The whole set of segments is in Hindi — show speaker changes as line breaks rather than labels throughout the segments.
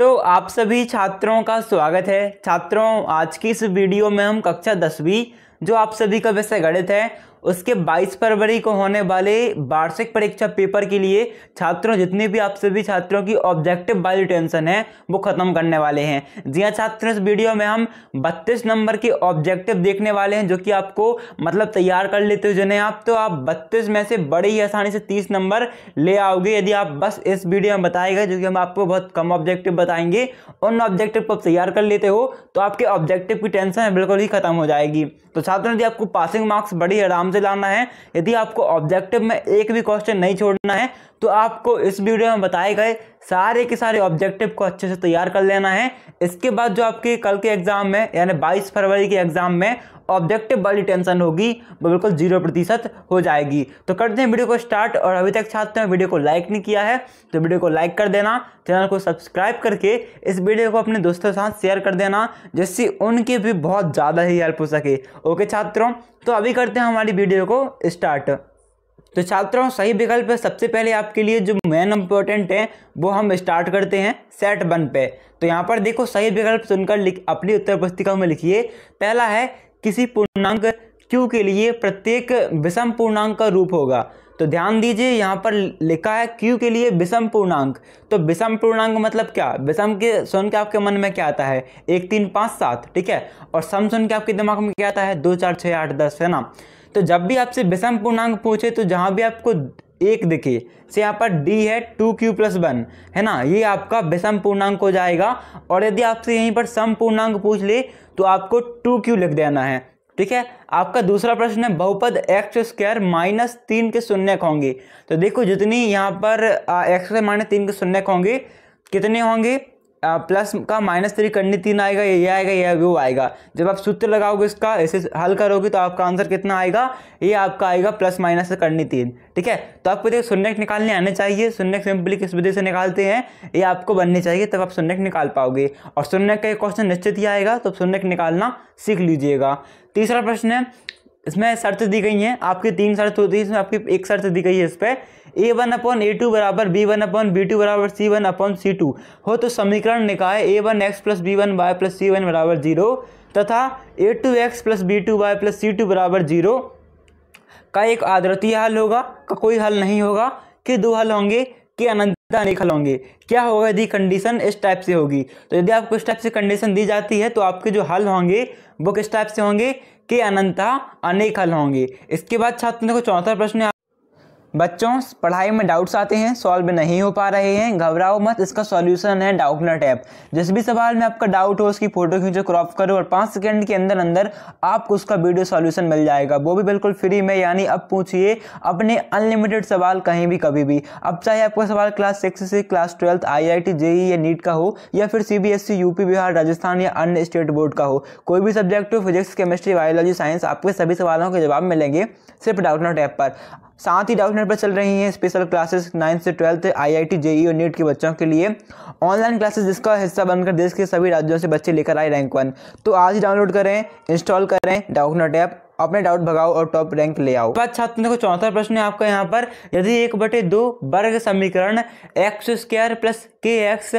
तो आप सभी छात्रों का स्वागत है छात्रों आज की इस वीडियो में हम कक्षा दसवीं जो आप सभी का विषय गणित है उसके 22 फरवरी को होने वाले वार्षिक परीक्षा पेपर के लिए छात्रों जितने भी आप सभी छात्रों की ऑब्जेक्टिव वाली टेंशन है वो खत्म करने वाले हैं जी हाँ छात्रों इस वीडियो में हम 32 नंबर के ऑब्जेक्टिव देखने वाले हैं जो कि आपको मतलब तैयार कर लेते हो जिन्हें आप तो आप बत्तीस में से बड़े ही आसानी से तीस नंबर ले आओगे यदि आप बस इस वीडियो में बताएगा जो कि हम आपको बहुत कम ऑब्जेक्टिव बताएंगे उन ऑब्जेक्टिव को आप तैयार कर लेते हो तो आपके ऑब्जेक्टिव की टेंशन बिल्कुल ही खत्म हो जाएगी तो छात्रों यदि आपको पासिंग मार्क्स बड़ी आराम से लाना है यदि आपको ऑब्जेक्टिव में एक भी क्वेश्चन नहीं छोड़ना है तो आपको इस वीडियो में बताए गए सारे के सारे ऑब्जेक्टिव को अच्छे से तैयार कर लेना है इसके बाद जो आपके कल के एग्ज़ाम में यानी 22 फरवरी के एग्ज़ाम में ऑब्जेक्टिव वाली टेंशन होगी वो बिल्कुल जीरो प्रतिशत हो जाएगी तो करते हैं वीडियो को स्टार्ट और अभी तक छात्र ने वीडियो को लाइक नहीं किया है तो वीडियो को लाइक कर देना चैनल को सब्सक्राइब करके इस वीडियो को अपने दोस्तों के साथ शेयर कर देना जिससे उनकी भी बहुत ज़्यादा ही हेल्प हो सके ओके छात्रों तो अभी करते हैं हमारी वीडियो को स्टार्ट तो छात्रों सही विकल्प सबसे पहले आपके लिए जो मेन इंपॉर्टेंट है वो हम स्टार्ट करते हैं सेट वन पे तो यहाँ पर देखो सही विकल्प सुनकर लिख अपनी उत्तर पुस्तिका में लिखिए पहला है किसी पूर्णांक क्यू के लिए प्रत्येक विषम पूर्णांक का रूप होगा तो ध्यान दीजिए यहाँ पर लिखा है क्यू के लिए विषम पूर्णांक तो विषम पूर्णांक मतलब क्या विषम के सुन के आपके मन में क्या आता है एक तीन पाँच सात ठीक है और सम सुन के आपके दिमाग में क्या आता है दो चार छः आठ दस है ना तो जब भी आपसे विषम पूर्णांक पूछे तो जहाँ भी आपको एक देखिए से यहाँ पर डी है टू क्यू प्लस वन है ना ये आपका विषम पूर्णांक हो जाएगा और यदि आपसे यहीं पर सम पूर्णांक पूछ ले तो आपको टू क्यू लिख देना है ठीक है आपका दूसरा प्रश्न है बहुपद एक्स स्क्वायर माइनस तीन के शून्यक होंगे तो देखो जितनी यहाँ पर एक्स माइनस तीन के शून्य होंगे कितने होंगे प्लस का माइनस थ्री करनी तीन आएगा ये आएगा ये वो आएगा जब आप सूत्र लगाओगे इसका ऐसे हल करोगे तो आपका आंसर कितना आएगा ये आपका आएगा प्लस माइनस करनी तीन ठीक है तो आपको देखिए शून्य निकालने आने चाहिए शून्य सिंपली किस विधि से निकालते हैं ये आपको बननी चाहिए तब आप शून्य निकाल पाओगे और शून्य का क्वेश्चन निश्चित ही आएगा तो शून्य निकालना सीख लीजिएगा तीसरा प्रश्न है इसमें शर्त दी गई है आपकी तीन शर्त होती है इसमें आपकी एक शर्त दी गई है इस पर a one upon a two बराबर b one upon b two बराबर c one upon c two हो तो समीकरण निकाय a one x plus b one y plus c one बराबर जीरो तथा a two x plus b two y plus c two बराबर जीरो का एक आदरतीय हल होगा का कोई हल नहीं होगा कि दो हल होंगे कि अनंत अनेक हल होंगे क्या होगा यदि कंडीशन इस टाइप से होगी तो यदि आपको इस टाइप से कंडीशन दी जाती है तो आपके जो हल होंगे वो किस टाइप से होंगे कि अनंता अनेक हल होंगे इसके बाद छात्र को चौथा प्रश्न बच्चों पढ़ाई में डाउट्स आते हैं सॉल्व नहीं हो पा रहे हैं घबराओ मत इसका सॉल्यूशन है डाउटनट ऐप जिस भी सवाल में आपका डाउट हो उसकी फ़ोटो खींचो क्रॉप करो और पाँच सेकंड के अंदर अंदर आपको उसका वीडियो सॉल्यूशन मिल जाएगा वो भी बिल्कुल फ्री में यानी अब पूछिए अपने अनलिमिटेड सवाल कहीं भी कभी भी अब चाहे आपका सवाल क्लास सिक्स से class twelfth I I T JEE या नीट का हो या फिर C B S UP Bihar Rajasthan या अन्य स्टेट बोर्ड का हो कोई भी सब्जेक्ट हो फिजिक्स केमिस्ट्री बायोलॉजी साइंस आपके सभी सवालों के जवाब मिलेंगे सिर्फ डाउटनट ऐप पर साथ ही डाउट नेट पर चल रही हैं स्पेशल क्लासेस नाइन्थ से ट्वेल्थ आईआईटी जेई और नीट e के बच्चों के लिए ऑनलाइन क्लासेस जिसका हिस्सा बनकर देश के सभी राज्यों से बच्चे लेकर आए रैंक वन तो आज ही डाउनलोड करें इंस्टॉल करें डाउट नेट ऐप अपने डाउट भगाओ और टॉप रैंक ले आओ बाद तो छात्र देखो चौथा प्रश्न है आपका यहाँ पर यदि एक बटे दो वर्ग समीकरण x square plus k x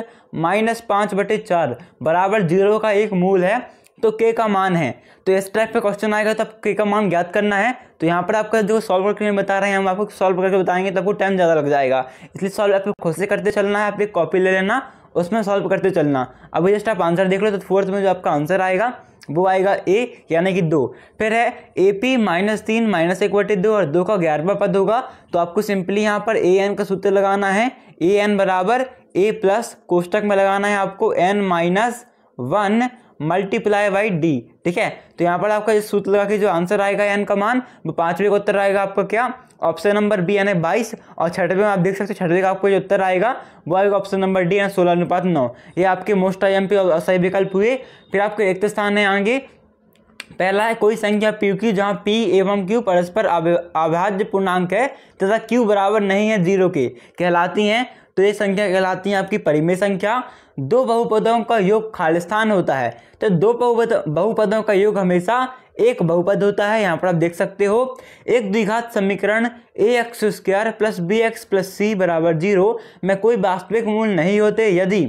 minus पाँच बटे चार बराबर जीरो का एक मूल है तो के का मान है तो इस टाइप का क्वेश्चन आएगा तो के का मान ज्ञात करना है तो यहाँ पर आपका जो सॉल्व करके बता रहे हैं हम आपको सॉल्व करके बताएंगे तो आपको टाइम ज़्यादा लग जाएगा इसलिए सॉल्व आपको खुद से करते चलना है आप एक कॉपी ले लेना उसमें सॉल्व करते चलना अब जस्ट आप आंसर देख लो तो फोर्थ में जो आपका आंसर आएगा वो आएगा ए यानी कि दो फिर है ए पी माइनस तीन माइनस एक बटे दो और दो का ग्यारहवा पद होगा तो आपको सिंपली यहाँ पर ए एन का सूत्र लगाना है ए एन बराबर ए प्लस कोष्टक में लगाना है आपको n minus one multiply by d ठीक है तो यहाँ पर आपका जो सूत्र लगा के जो आंसर आएगा एन का मान वो पाँचवें का उत्तर आएगा आपका क्या ऑप्शन नंबर बी यानी बाईस और छठवें में आप देख सकते हो छठवें का आपको जो उत्तर आएगा वो आएगा ऑप्शन नंबर डी यानी सोलह अनुपात नौ ये आपके मोस्ट आई एम पी सही विकल्प हुए फिर आपके एक स्थान है आगे पहला है कोई संख्या पी क्यू जहाँ पी एवं क्यू परस्पर अभाज्य पूर्णांक है तथा क्यू बराबर नहीं है जीरो के कहलाती हैं तो ये संख्या कहलाती है आपकी परिमेय संख्या दो बहुपदों का योग खालिस्थान होता है तो दो बहुपद बहुपदों का योग हमेशा एक बहुपद होता है यहाँ पर आप देख सकते हो एक द्विघात समीकरण a x square plus b x plus c बराबर जीरो में कोई वास्तविक मूल नहीं होते यदि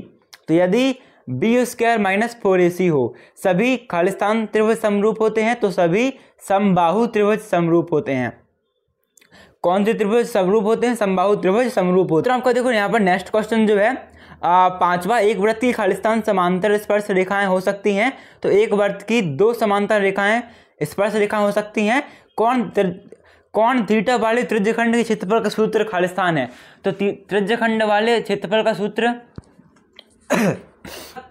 तो यदि b square minus four a c हो सभी खालिस्तान त्रिभुज समरूप होते हैं तो सभी समबाहु त्रिभुज समरूप होते हैं कौन से त्रिभुज समरूप होते हैं समबाहु त्रिभुज समरूप होते हैं आपका तो देखो यहाँ पर नेक्स्ट क्वेश्चन जो है पांचवा एक वृत्त की खालिस्तान समांतर स्पर्श रेखाएं हो सकती हैं तो एक वृत्त की दो समांतर रेखाएं स्पर्श रेखा हो सकती हैं कौन कौन थीटा वाले त्रिज्यखंड के क्षेत्रफल का सूत्र खालिस्तान है तो त्रिज्यखंड वाले क्षेत्रफल का सूत्र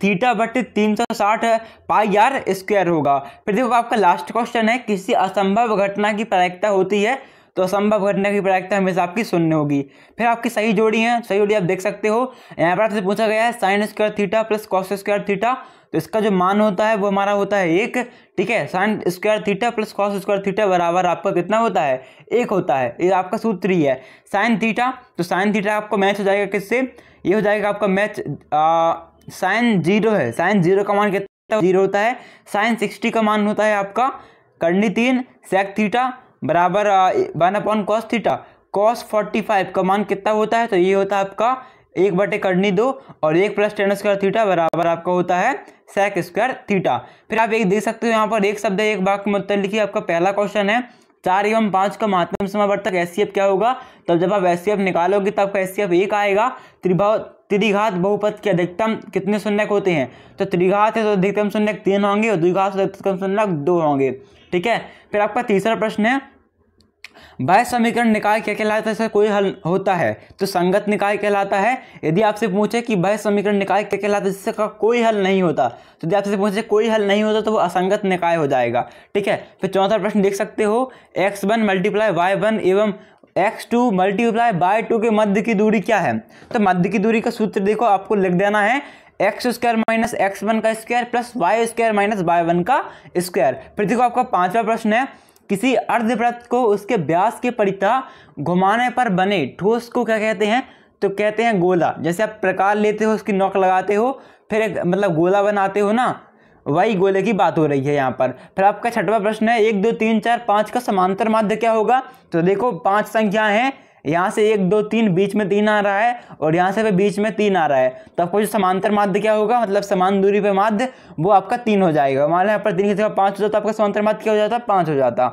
थीटा बट तीन सौ साठ पाई आर स्क्वायर होगा फिर देखो आपका लास्ट क्वेश्चन है किसी असंभव घटना की प्रायिकता होती है तो असंभव घटना की प्रायिकता हमेशा आपकी शून्य होगी फिर आपकी सही जोड़ी है सही जोड़ी आप देख सकते हो यहाँ पर आपसे पूछा गया है sine square theta plus cos square theta तो इसका जो मान होता है वो हमारा होता है एक ठीक है sine square theta plus cos square theta बराबर आपका कितना होता है एक होता है ये आपका सूत्र ही है साइन थीटा तो साइन थीटा आपको मैच हो जाएगा किससे ये हो जाएगा आपका मैच साइन जीरो है साइन जीरो का मान कितना जीरो होता है साइन सिक्सटी का मान होता है आपका करनी तीन सेक थीटा बराबर one upon cos theta cos forty five का मान कितना होता है तो ये होता है आपका एक बटे करनी दो और एक प्लस टेन स्क्वायर थीटा बराबर आपका होता है सेक स्क्वायर थीटा फिर आप एक देख सकते हो यहाँ पर एक शब्द एक वाक्य मतलब लिखिए आपका पहला क्वेश्चन है चार एवं पाँच का महत्तम समावर्तक एस क्या होगा तब जब आप एस निकालोगे तब एस सी एक आएगा त्रिभाव त्रिघात बहुपद के अधिकतम कितने शून्यक होते हैं तो त्रिघात है तो अधिकतम शून्यक तीन होंगे और द्विघात अधिकतम शून्यक दो होंगे ठीक है फिर आपका तीसरा प्रश्न है बाह्य समीकरण निकाय क्या कहलाता है कोई हल होता है तो संगत निकाय कहलाता है यदि आपसे पूछे कि बाह्य समीकरण निकाय क्या कहलाता है जिसका कोई हल नहीं होता तो यदि आपसे पूछे कोई हल नहीं होता तो वो असंगत निकाय हो जाएगा ठीक है फिर चौथा प्रश्न देख सकते हो x one multiply y one एवं x two multiply by two के मध्य की दूरी क्या है तो मध्य की दूरी का सूत्र देखो आपको लिख देना है x square minus x one का square plus y square minus y one का स्क्वायर फिर देखो आपका पांचवा प्रश्न है किसी अर्धवृत्त को उसके व्यास के परिता घुमाने पर बने ठोस को क्या कहते हैं तो कहते हैं गोला जैसे आप प्रकार लेते हो उसकी नोक लगाते हो फिर एक मतलब गोला बनाते हो ना वही गोले की बात हो रही है यहाँ पर फिर आपका छठवा प्रश्न है एक दो तीन चार पाँच का समांतर माध्य क्या होगा तो देखो पाँच संख्या हैं यहाँ से एक दो तीन बीच में तीन आ रहा है और यहाँ से बीच में तीन आ रहा है तो आपको जो समांतर माध्य क्या होगा मतलब समान दूरी पे माध्य वो आपका तीन हो जाएगा मान लो यहाँ पर तीन की जगह पाँच हो जाता तो आपका समांतर माध्य क्या हो जाता पाँच हो जाता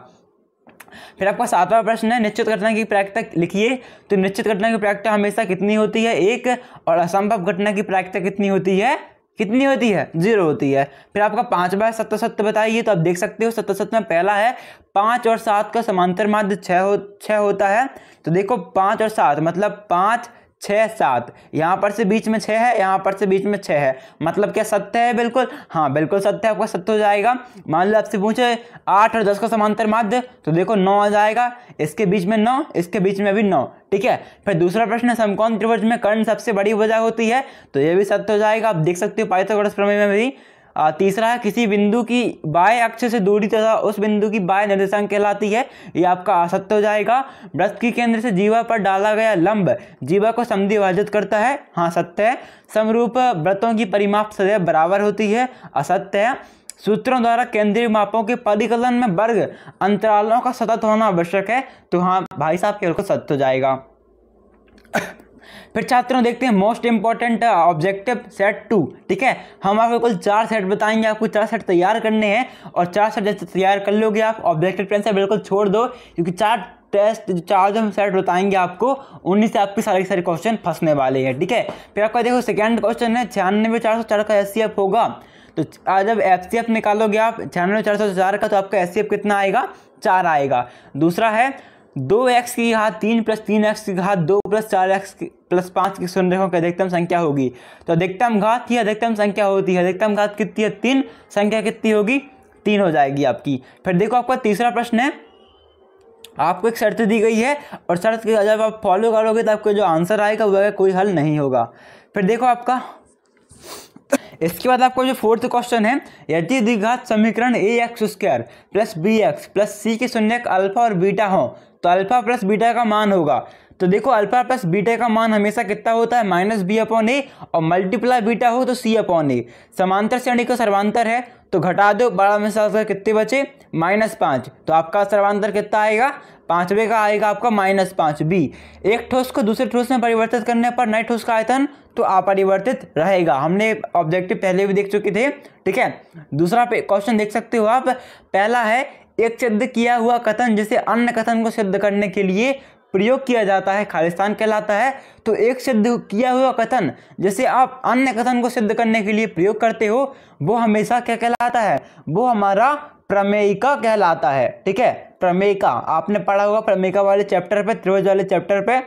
फिर आपका सातवां प्रश्न है निश्चित घटना की प्रायिकता लिखिए तो निश्चित घटना की प्रायिकता हमेशा कितनी होती है एक और असंभव घटना की प्रायिकता कितनी होती है कितनी होती है जीरो होती है फिर आपका पांचवा है सत्य सत्य बताइए तो आप देख सकते हो सत्य सत्य में पहला है पांच और सात का समांतर माध्य छ हो छ होता है तो देखो पांच और सात मतलब पाँच छः सात यहाँ पर से बीच में छः है यहाँ पर से बीच में छः है मतलब क्या सत्य है बिल्कुल हाँ बिल्कुल सत्य आपका सत्य हो जाएगा मान लो आपसे पूछे आठ और दस का समांतर माध्य तो देखो नौ आ जाएगा इसके बीच में नौ इसके बीच में भी नौ ठीक है फिर दूसरा प्रश्न है समकोण त्रिभुज में कर्ण सबसे बड़ी वजह होती है तो ये भी सत्य हो जाएगा आप देख सकते हो पाइथागोरस प्रमेय में भी तीसरा है किसी बिंदु की बाय अक्ष से दूरी तथा उस बिंदु की बाय निर्देशांक कहलाती है ये आपका असत्य हो जाएगा वृत्त की केंद्र से जीवा पर डाला गया लंब जीवा को विभाजित करता है हाँ सत्य है समरूप व्रतों की परिमाप सदैव बराबर होती है असत्य है सूत्रों द्वारा केंद्रीय मापों के परिकलन में वर्ग अंतरालों का सतत होना आवश्यक है तो हाँ भाई साहब के को सत्य हो जाएगा फिर छात्रों देखते हैं most important objective set two ठीक है हम आपको कुल चार सेट बताएंगे आपको चार सेट तैयार करने हैं और चार सेट जैसे तैयार कर लोगे आप ऑब्जेक्टिव टेंस बिल्कुल छोड़ दो क्योंकि चार टेस्ट जो चार जो हम सेट बताएंगे आपको उन्हीं से आपके सारे के सारे क्वेश्चन फंसने वाले हैं ठीक है फिर आपका देखो सेकेंड क्वेश्चन है छियानवे चार सौ चार का एस होगा तो जब एफ सी एफ निकालोगे आप छियानवे चार सौ चार का तो आपका एस सी एफ कितना आएगा चार आएगा दूसरा है दो एक्स की घात तीन प्लस तीन एक्स की घात दो प्लस चार एक्स की प्लस पाँच की शून्य रेखों की अधिकतम संख्या होगी तो अधिकतम घात ही अधिकतम संख्या होती है अधिकतम घात कितनी है तीन संख्या कितनी होगी तीन हो जाएगी आपकी फिर देखो आपका तीसरा प्रश्न है आपको एक शर्त दी गई है और शर्त के जब आप फॉलो करोगे तो आपका जो आंसर आएगा वह कोई हल नहीं होगा फिर देखो आपका इसके बाद आपको जो फोर्थ क्वेश्चन है यदि द्विघात समीकरण a x square plus b x plus c के शून्य अल्फा और बीटा हो तो अल्फा प्लस बीटा का मान होगा तो देखो अल्फा प्लस बीटा का मान हमेशा कितना होता है माइनस बी अपॉन ए और मल्टीप्लाई बीटा हो तो सी अपॉन ए समांतर श्रेणी का सर्वांतर है तो घटा दो बड़ा में से कितने बचे माइनस पाँच तो आपका सर्वांतर कितना आएगा पाँचवें का आएगा आपका माइनस पाँच बी एक ठोस को दूसरे ठोस में परिवर्तित करने पर नए ठोस का आयतन तो अपरिवर्तित रहेगा हमने ऑब्जेक्टिव पहले भी देख चुके थे ठीक है दूसरा क्वेश्चन देख सकते हो आप पहला है एक सिद्ध किया हुआ कथन जिसे अन्य कथन को सिद्ध करने के लिए प्रयोग किया जाता है खालिस्तान कहलाता है तो एक सिद्ध किया हुआ कथन जैसे आप अन्य कथन को सिद्ध करने के लिए प्रयोग करते हो वो हमेशा क्या कहलाता है वो हमारा प्रमेयिका कहलाता है ठीक है प्रमेयिका आपने पढ़ा होगा प्रमेयिका वाले चैप्टर पे त्रिवज वाले चैप्टर पे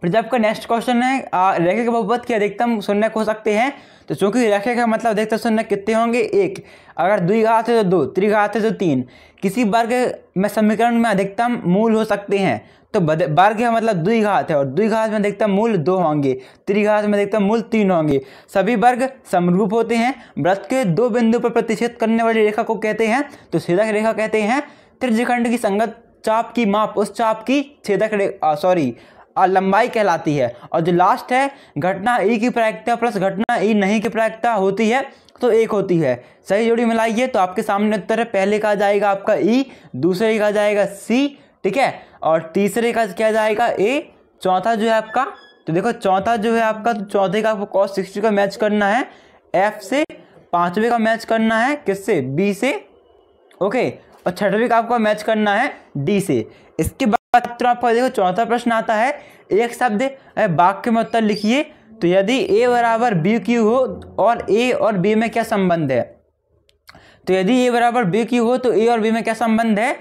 फिर जब आपका नेक्स्ट क्वेश्चन है रेखे के बहुपत के अधिकतम शून्य हो सकते हैं तो चूंकि रेखे का मतलब अधिकतम शून्य कितने होंगे एक अगर घात है तो दो त्रिघात है तो तीन किसी वर्ग में समीकरण में अधिकतम मूल हो सकते हैं तो वर्ग का मतलब द्विघात है और द्विघात में अधिकतम मूल दो होंगे त्रिघात में अधिकतम मूल तीन होंगे सभी वर्ग समरूप होते हैं व्रत के दो बिंदु पर प्रतिषेध करने वाली रेखा को कहते हैं तो छेदक रेखा कहते हैं त्रिजखंड की संगत चाप की माप उस चाप की छेदक रेखा सॉरी लंबाई कहलाती है और जो लास्ट है घटना ई e की प्रायिकता प्लस घटना ई e नहीं की प्रायिकता होती है तो एक होती है सही जोड़ी मिलाइए तो आपके सामने उत्तर है पहले कहा जाएगा आपका ई e, दूसरे कहा जाएगा सी ठीक है और तीसरे का क्या जाएगा ए चौथा जो है आपका तो देखो चौथा जो है आपका तो चौथे का आपको कॉस सिक्सटी का मैच करना है एफ से पाँचवें का मैच करना है किससे बी से ओके और छठवें का आपको मैच करना है डी से इसके बाद पत्र आपका देखो चौथा प्रश्न आता है एक शब्द वाक्य में उत्तर लिखिए तो यदि ए बराबर बी क्यू हो और ए और बी में क्या संबंध है तो यदि ए बराबर बी क्यू हो तो ए और बी में क्या संबंध है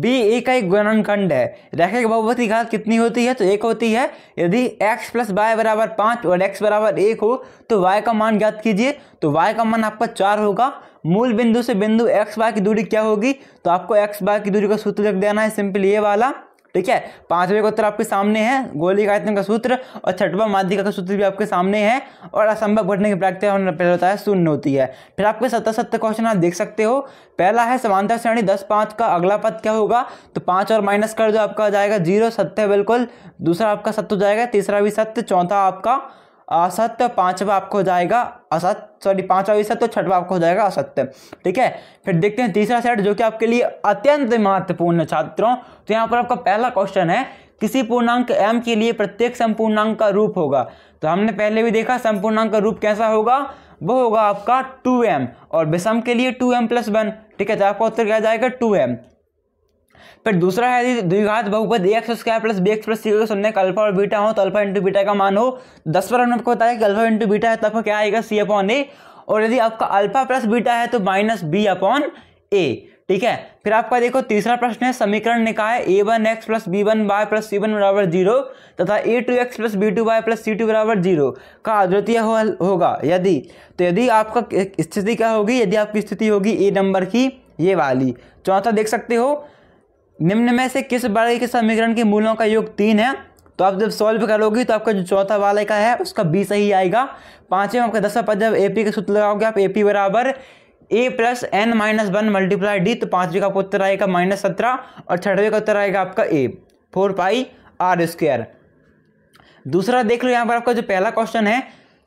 बी ए का एक गुणनखंड है रेखा की बहुपति घात कितनी होती है तो एक होती है यदि x प्लस वाई बराबर पाँच और x बराबर एक हो तो y का मान ज्ञात कीजिए तो y का मान आपका चार होगा मूल बिंदु से बिंदु एक्स y की दूरी क्या होगी तो आपको एक्स y की दूरी का सूत्र रख देना है सिंपल ये वाला ठीक है पांचवें का उत्तर आपके सामने है गोली आयतन का सूत्र और छठवा माध्यिका का सूत्र भी आपके सामने है और असंभव घटने की प्राप्ति हमने पहले शून्य होती है फिर आपके सत्तर सत्तर क्वेश्चन आप देख सकते हो पहला है समांतर श्रेणी दस पाँच का अगला पद क्या होगा तो पाँच और माइनस कर दो आपका जाएगा जीरो सत्य बिल्कुल दूसरा आपका सत्य हो जाएगा तीसरा भी सत्य चौथा आपका असत्य पांचवा आपको हो जाएगा असत सॉरी पांचवा विषय तो छठवा आपको हो जाएगा असत्य ठीक है फिर देखते हैं तीसरा सेट जो कि आपके लिए अत्यंत महत्वपूर्ण छात्रों तो यहाँ पर आपका पहला क्वेश्चन है किसी पूर्णांक एम के लिए प्रत्येक संपूर्णांक का रूप होगा तो हमने पहले भी देखा संपूर्णांक का रूप कैसा होगा वो होगा आपका टू एम और विषम के लिए टू एम प्लस वन ठीक है तो आपका उत्तर क्या जाएगा टू एम फिर दूसरा है द्विघात बहुपद a x square plus b x plus c सुनने का अल्फा और बीटा हो तो अल्फा इंटू बीटा का मान हो दस पर हमने आपको बताया कि अल्फा इंटू बीटा है तो आपका क्या आएगा सी अपॉन ए और यदि आपका अल्फा प्लस बीटा है तो माइनस बी अपॉन ए ठीक है फिर आपका देखो तीसरा प्रश्न है समीकरण निकाय a one x plus b one y plus c one बराबर जीरो तथा a two x plus b two y plus c two बराबर जीरो का अद्वितीय हो, होगा यदि तो यदि आपका स्थिति क्या होगी यदि आपकी स्थिति होगी ए नंबर की ये वाली चौथा देख सकते हो निम्न में से किस वर्ग के समीकरण के मूलों का योग तीन है तो आप जब सॉल्व करोगे तो आपका जो चौथा वाले का है उसका बी सही आएगा पाँचवें आपका दसवा पद जब ए पी का सूत्र लगाओगे आप एपी बराबर a plus n minus one multiply d तो पाँचवें का उत्तर आएगा माइनस सत्रह और छठवें का उत्तर आएगा आपका A four pi r square दूसरा देख लो यहाँ पर आपका जो पहला क्वेश्चन है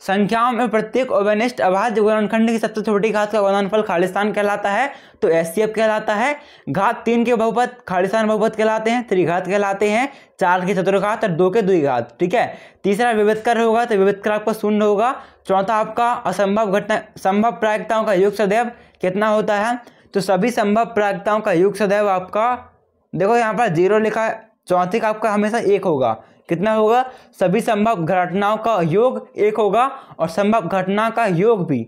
संख्याओं में प्रत्येक ओवेनिस्ट अभाज्य गुणनखंड की सबसे छोटी घात का गुणनफल खालिस्तान कहलाता है तो एस कहलाता है घात तीन के बहुपत खालिस्तान बहुपत कहलाते हैं त्रिघात कहलाते हैं चार के चतुर्घात और दो के द्विघात ठीक है तीसरा विविधकर होगा तो विविधकर आपका शून्य होगा चौथा आपका असंभव घटना संभव प्रायिकताओं का युग सदैव कितना होता है तो सभी संभव प्रायिकताओं का युग सदैव आपका देखो यहाँ पर जीरो लिखा चौथे का आपका हमेशा एक होगा कितना होगा सभी संभव घटनाओं का योग एक होगा और संभव घटना का योग भी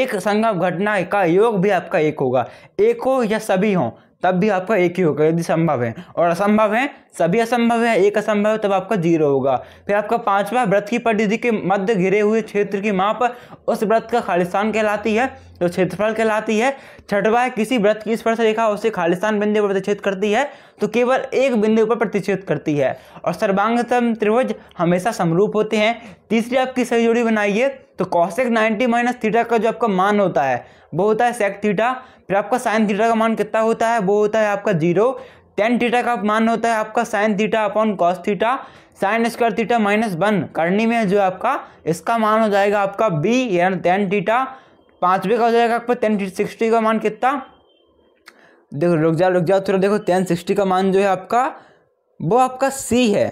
एक संभव घटना का योग भी आपका एक होगा एक हो या सभी हों तब भी आपका एक ही होगा यदि संभव है और असंभव है सभी असंभव है एक असंभव है तब आपका जीरो होगा फिर आपका पांचवा व्रत की परिधि के मध्य घिरे हुए क्षेत्र की माप उस व्रत का खालिस्तान कहलाती है तो क्षेत्रफल कहलाती है छठवा है किसी व्रत की स्पर्श रेखा उसे खालिस्तान बिंदु पर प्रतिच्छेद करती है तो केवल एक बिंदु पर प्रतिच्छेद करती है और सर्वांगतम त्रिभुज हमेशा समरूप होते हैं तीसरी आपकी सही जोड़ी बनाइए तो कौशिक नाइन्टी माइनस थीटा का जो आपका मान होता है वो होता है सेक थीटा फिर आपका साइन थीटा का मान कितना होता है वो होता है आपका जीरो टेन थीटा का मान होता है आपका sine theta upon cos theta sine square theta minus one करनी में जो आपका इसका मान हो जाएगा आपका बी यानी टेन थीटा पाँचवें का हो जाएगा आपका टेन सिक्सटी का मान कितना देखो रुक जाओ रुक जाओ थोड़ा देखो टेन सिक्सटी का मान जो है आपका वो आपका सी है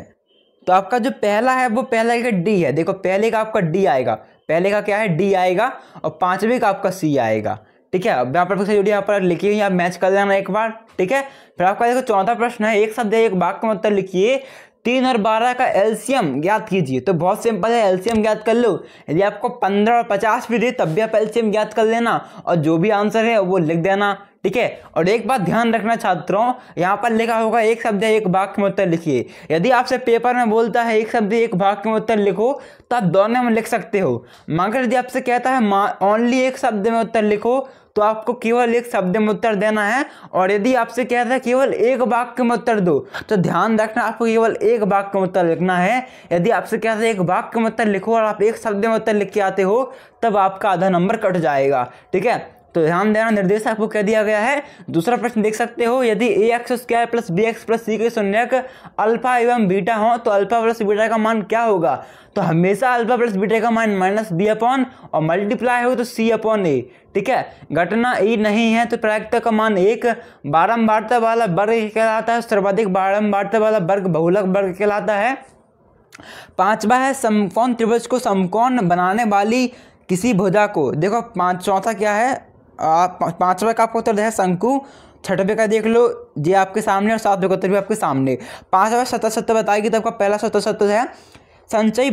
तो आपका जो पहला है वो पहला का डी है देखो पहले का आपका डी आएगा पहले का क्या है डी आएगा और पांचवे का आपका सी आएगा ठीक है यहाँ पर जोड़ी यहाँ पर लिखिए आप मैच कर लेना एक बार ठीक है फिर आपका देखो चौथा प्रश्न है एक शब्द एक वाक्य में मतलब उत्तर लिखिए तीन और बारह का एल्सियम ज्ञात कीजिए तो बहुत सिंपल है एल्सियम ज्ञात कर लो यदि आपको पंद्रह और पचास भी दे तब भी आप एल्सियम ज्ञात कर लेना और जो भी आंसर है वो लिख देना ठीक है और एक बात ध्यान रखना छात्रों यहाँ पर लिखा होगा एक शब्द एक भाग में उत्तर लिखिए यदि आपसे पेपर में बोलता है एक शब्द एक भाग में उत्तर लिखो तो आप दोनों में लिख सकते हो मगर यदि आपसे कहता है ओनली एक शब्द में उत्तर लिखो तो आपको केवल एक शब्द में उत्तर देना है और यदि आपसे कहता है केवल एक वाक्य में उत्तर दो तो ध्यान रखना आपको केवल एक वाक्य में उत्तर लिखना है यदि आपसे कहता है एक वाक्य में उत्तर लिखो और आप एक शब्द में उत्तर लिख के आते हो तब आपका आधा नंबर कट जाएगा ठीक है तो ध्यान देना निर्देश आपको कह दिया गया है दूसरा प्रश्न देख सकते हो यदि a x square plus b x plus c के शून्यक अल्फा एवं बीटा हो तो अल्फा प्लस बीटा का मान क्या होगा तो हमेशा अल्फा प्लस बीटा का मान माइनस बी अपॉन और मल्टीप्लाई हो तो सी अपॉन ए ठीक है घटना ई नहीं है तो प्रायिकता का मान एक बारम्बारता वाला वर्ग कहलाता है सर्वाधिक बारम्बारता वाला वर्ग बहुलक वर्ग कहलाता है पांचवा है समकोण त्रिभुज को समकोण बनाने वाली किसी भुजा को देखो पांच चौथा क्या है पाँचवा का आपका उत्तर है शंकु छठवे का देख लो ये आपके सामने और सातवें का उत्तर भी आपके सामने पाँचवा सत्य सत्य बताएगी तो आपका पहला सत्य सत्य है संचयी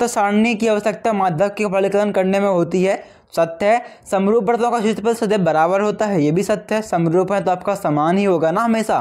तो सारणी की आवश्यकता माध्यम के फलीकरण करने में होती है सत्य है समरूप बर्तों का क्षेत्रफल सदैव बराबर होता है ये भी सत्य है समरूप है तो आपका समान ही होगा ना हमेशा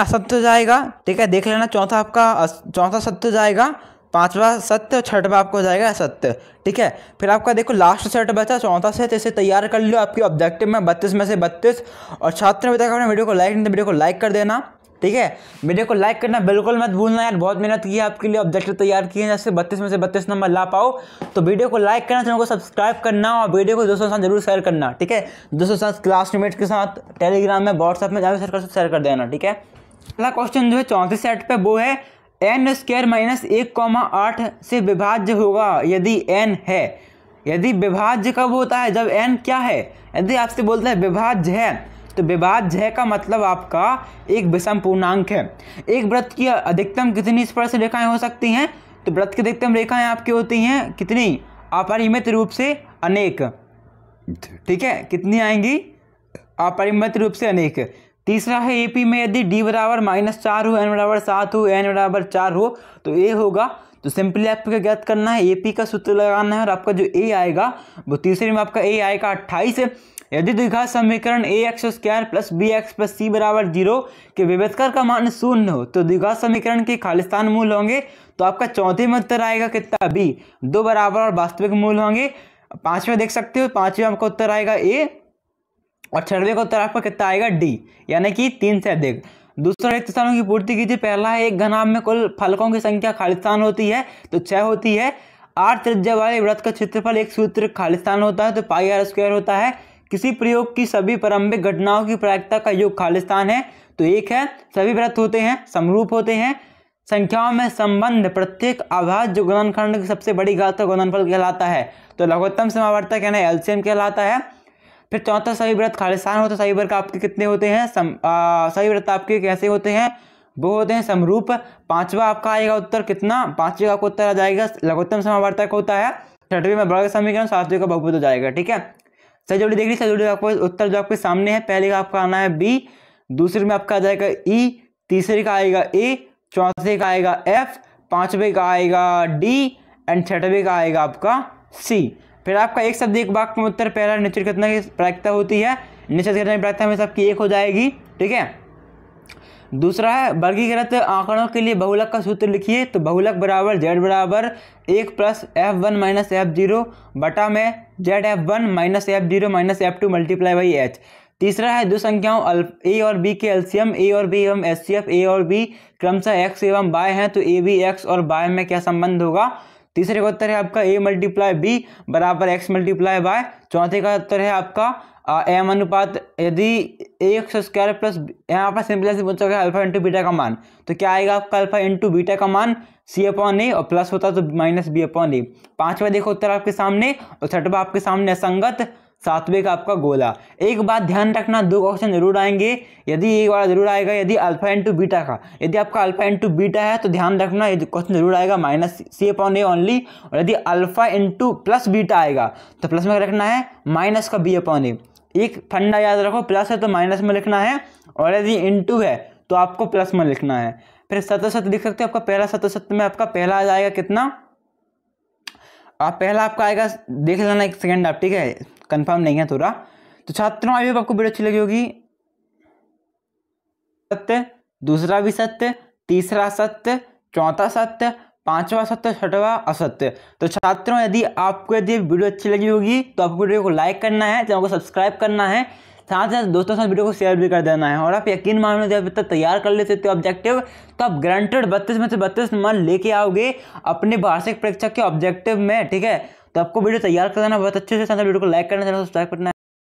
असत्य जाएगा ठीक है देख लेना चौथा आपका चौथा सत्य जाएगा पांचवा सत्य और छठवा आपको हो जाएगा सत्य ठीक है फिर आपका देखो लास्ट सेट बचा चौथा सेट इसे तैयार कर लो आपके ऑब्जेक्टिव में बत्तीस में से बत्तीस और छात्र में तक आपने वीडियो को लाइक नहीं वीडियो को लाइक कर देना ठीक है वीडियो को लाइक करना बिल्कुल मत भूलना यार बहुत मेहनत की है आपके लिए ऑब्जेक्टिव तैयार किए हैं जैसे बत्तीस में से बत्तीस नंबर ला पाओ तो वीडियो को लाइक करना चैनल को सब्सक्राइब करना और वीडियो को दोस्तों के साथ जरूर शेयर करना ठीक है दोस्तों के साथ क्लासमेट्स के साथ टेलीग्राम में व्हाट्सएप में जाकर शेयर कर शेयर कर देना ठीक है अगला क्वेश्चन जो है चौंतीस सेट पर वो है एन स्क्वेयर माइनस एक कॉमा आठ से विभाज्य होगा यदि एन है यदि विभाज्य कब होता है जब एन क्या है यदि आपसे बोलता है विभाज्य है तो विभाज्य है का मतलब आपका एक विषम पूर्णांक है एक व्रत की अधिकतम कितनी स्पर्श रेखाएं हो सकती हैं तो व्रत की अधिकतम रेखाएं आपकी होती हैं कितनी अपरिमित रूप से अनेक ठीक है कितनी आएंगी अपरिमित रूप से अनेक तीसरा है ए पी में यदि डी बराबर माइनस चार हो एन बराबर सात हो एन बराबर चार हो तो ए होगा तो सिंपली आपको ज्ञात करना है ए पी का सूत्र लगाना है और आपका जो ए आएगा वो तीसरे में आपका ए आएगा अट्ठाईस यदि द्विघात समीकरण a x square plus b x plus c बराबर जीरो के विभेदकर का मान शून्य हो तो द्विघात समीकरण के खालिस्तान मूल होंगे तो आपका चौथे में उत्तर आएगा कितना बी दो बराबर और वास्तविक मूल होंगे पाँचवें देख सकते हो पाँचवें आपका उत्तर आएगा ए और छड़वे का उत्तर आपका कितना आएगा डी यानी कि तीन से अधिक दूसरा रिक्त स्थानों की पूर्ति कीजिए पहला है एक घनाभ में कुल फलकों की संख्या खालिस्तान होती है तो छः होती है आठ त्रिज्या वाले व्रत का क्षेत्रफल एक सूत्र खालिस्तान होता है तो पाई आर स्क्वायर होता है किसी प्रयोग की सभी प्रारंभिक घटनाओं की प्रायिकता का योग खालिस्तान है तो एक है सभी व्रत होते हैं समरूप होते हैं संख्याओं में संबंध प्रत्येक आभास जो गुणनखंड की सबसे बड़ी घात का गुणनफल कहलाता है तो लघुत्तम समावर्तक यानी एल्सियम कहलाता है फिर चौथा तो सभी व्रत खालिस्तान होता है सभी व्रत आपके कितने होते हैं सम सभी व्रत आपके कैसे होते हैं वो होते हैं समरूप पांचवा आपका आएगा उत्तर कितना पांचवे का उत्तर आ जाएगा लघुत्तम समावर्तक होता है छठवीं में बड़ा समीकरण सातवें का बहुभुज हो जाएगा ठीक है सही जोड़ी देख लीजिए सही जोड़ी आपको उत्तर जो आपके सामने है पहले का आपका आना है बी दूसरे में आपका आ जाएगा ई तीसरे का आएगा ए चौथे का आएगा एफ पांचवे का आएगा डी एंड छठवें का आएगा आपका सी फिर आपका एक शब्द एक वाक्य में उत्तर पहला निश्चित घटना की प्रायिकता होती है निश्चित घटना की प्रायिकता में सबकी एक हो जाएगी ठीक है दूसरा है वर्गीकृत आंकड़ों के लिए बहुलक का सूत्र लिखिए तो बहुलक बराबर जेड बराबर एक plus f one minus f zero बटा में z f one minus f zero minus f two multiply by h तीसरा है दो संख्याओं ए और बी के एलसीएम ए और बी एवं एस सी एफ ए और बी क्रमशः एक्स एवं बाय हैं तो ए बी एक्स और बाय में क्या संबंध होगा तीसरे का उत्तर है आपका ए मल्टीप्लाई बी बराबर एक्स मल्टीप्लाई बाय चौथे का उत्तर है आपका एम अनुपात यदि एक्स स्क्वायर प्लस यहाँ पर सिंपल से पूछा गया अल्फा इंटू बीटा का मान तो क्या आएगा आपका अल्फा इंटू बीटा का मान सी अपॉन ए और प्लस होता तो माइनस बी अपॉन ए पाँचवा देखो उत्तर आपके सामने और छठवा आपके सामने असंगत सातवें का आपका गोला एक बात ध्यान रखना दो क्वेश्चन जरूर आएंगे यदि एक बार जरूर आएगा यदि अल्फा इंटू बीटा का यदि आपका अल्फा इंटू बीटा है तो ध्यान रखना यदि क्वेश्चन जरूर आएगा minus c upon a only और यदि अल्फा इंटू प्लस बीटा आएगा तो प्लस में रखना है माइनस का बी अपॉन ए एक फंडा याद रखो प्लस है तो माइनस में लिखना है और यदि इंटू है तो आपको प्लस में लिखना है फिर सत्य लिख सकते हो आपका पहला सत्य में आपका पहला आ जाएगा कितना आप पहला आपका आएगा देख लेना एक सेकेंड आप ठीक है कंफर्म नहीं है थोड़ा तो छात्रों आई होप आपको वीडियो अच्छी लगी होगी सत्य दूसरा भी सत्य तीसरा सत्य चौथा सत्य पांचवा सत्य छठवा असत्य तो छात्रों यदि आपको यदि वीडियो अच्छी लगी होगी तो आपको वीडियो को लाइक करना है चैनल को सब्सक्राइब करना है साथ साथ दोस्तों साथ वीडियो को शेयर भी कर देना है और आप यकीन मान लो जब तक तैयार कर लेते हो ऑब्जेक्टिव तो आप ग्रांटेड बत्तीस में से बत्तीस मन लेके आओगे अपने वार्षिक परीक्षा के ऑब्जेक्टिव में ठीक है तो आपको वीडियो तैयार कर देना बहुत अच्छे से वीडियो को लाइक करना चैनल सब्सक्राइब करना